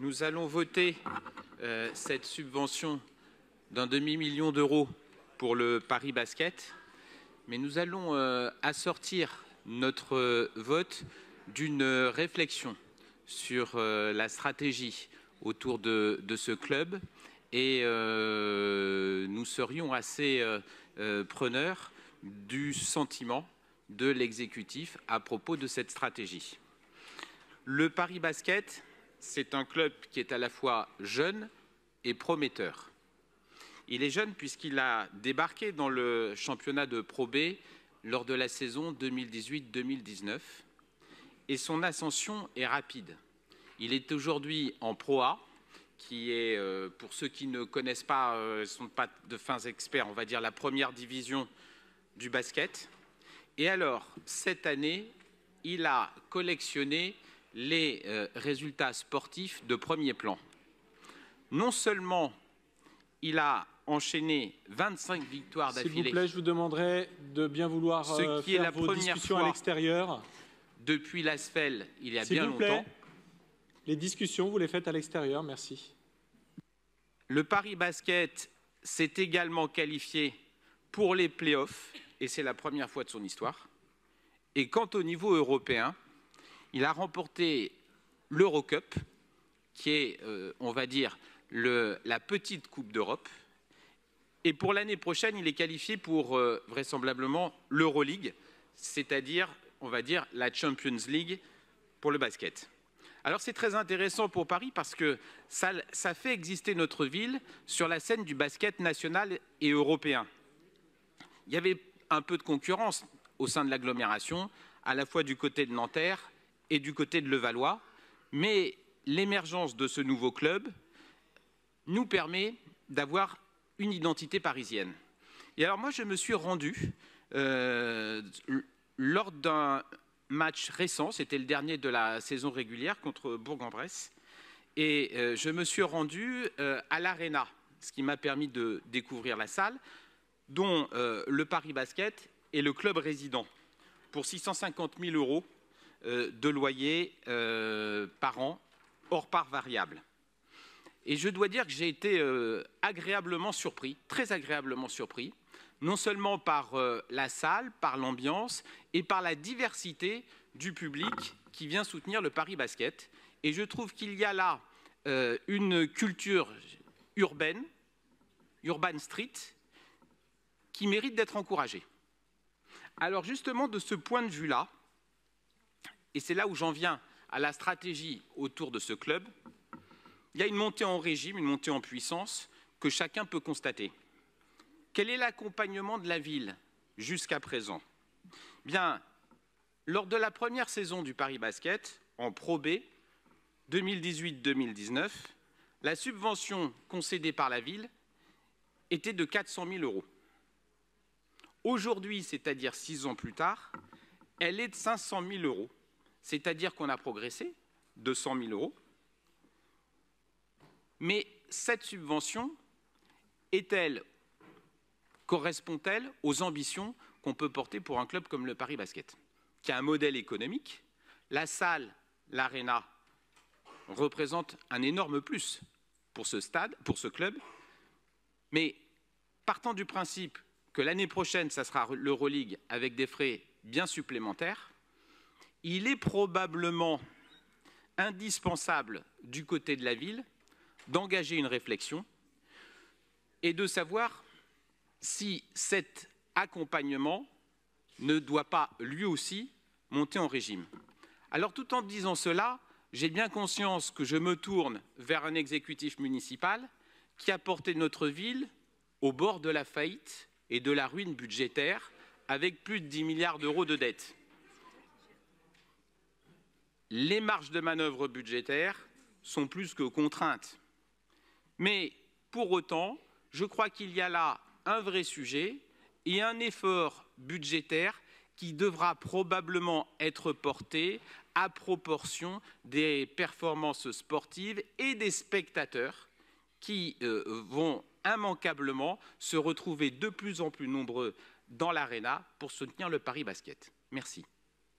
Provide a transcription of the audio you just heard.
nous allons voter euh, cette subvention d'un demi-million d'euros pour le Paris Basket, mais nous allons euh, assortir notre euh, vote d'une réflexion sur la stratégie autour de, de ce club et nous serions assez preneurs du sentiment de l'exécutif à propos de cette stratégie. Le Paris Basket, c'est un club qui est à la fois jeune et prometteur. Il est jeune puisqu'il a débarqué dans le championnat de Pro B lors de la saison 2018-2019 et son ascension est rapide. Il est aujourd'hui en Pro A, qui est, euh, pour ceux qui ne connaissent pas, ne euh, sont pas de fins experts, on va dire la première division du basket. Et alors, cette année, il a collectionné les euh, résultats sportifs de premier plan. Non seulement il a enchaîné 25 victoires d'affilée. S'il vous plaît, je vous demanderai de bien vouloir ce euh, qui est la première discussions à l'extérieur. Depuis l'ASFEL, il y a bien vous longtemps. les discussions, vous les faites à l'extérieur, merci. Le Paris Basket s'est également qualifié pour les playoffs, et c'est la première fois de son histoire. Et quant au niveau européen, il a remporté l'Eurocup, qui est, euh, on va dire, la petite Coupe d'Europe. Et pour l'année prochaine, il est qualifié pour euh, vraisemblablement l'Euroleague, c'est-à-dire, on va dire, la Champions League pour le basket. Alors c'est très intéressant pour Paris parce que ça, fait exister notre ville sur la scène du basket national et européen. Il y avait un peu de concurrence au sein de l'agglomération, à la fois du côté de Nanterre, et du côté de Levallois. Mais l'émergence de ce nouveau club nous permet d'avoir une identité parisienne. Et alors moi, je me suis rendu euh, lors d'un match récent, c'était le dernier de la saison régulière contre Bourg-en-Bresse, et euh, je me suis rendu euh, à l'Arena, ce qui m'a permis de découvrir la salle, dont le Paris Basket est le club résident, pour 650 000 euros euh, de loyers euh, par an, hors part variable. Et je dois dire que j'ai été euh, agréablement surpris, très agréablement surpris, non seulement par la salle, par l'ambiance et par la diversité du public qui vient soutenir le Paris Basket. Et je trouve qu'il y a là une culture urbaine, urban street, qui mérite d'être encouragée. Alors justement, de ce point de vue-là, et c'est là où j'en viens à la stratégie autour de ce club, il y a une montée en régime, une montée en puissance que chacun peut constater. Quel est l'accompagnement de la ville jusqu'à présent Bien, lors de la première saison du Paris Basket, en Pro B, 2018-2019, la subvention concédée par la ville était de 400 000 euros. Aujourd'hui, c'est-à-dire six ans plus tard, elle est de 500 000 euros c'est-à-dire qu'on a progressé de 100 000 euros, mais cette subvention est-elle, correspond-elle aux ambitions qu'on peut porter pour un club comme le Paris Basket, qui a un modèle économique La salle, l'aréna, représente un énorme plus pour ce stade, pour ce club, mais partant du principe que l'année prochaine, ça sera l'Euroleague avec des frais bien supplémentaires, il est probablement indispensable du côté de la ville d'engager une réflexion et de savoir si cet accompagnement ne doit pas lui aussi monter en régime. Alors tout en disant cela, j'ai bien conscience que je me tourne vers un exécutif municipal qui a porté notre ville au bord de la faillite et de la ruine budgétaire avec plus de 10 milliards d'euros de dettes les marges de manœuvre budgétaires sont plus que contraintes. Mais pour autant, je crois qu'il y a là un vrai sujet et un effort budgétaire qui devra probablement être porté à proportion des performances sportives et des spectateurs qui euh, vont immanquablement se retrouver de plus en plus nombreux dans l'arena pour soutenir le Paris Basket. Merci.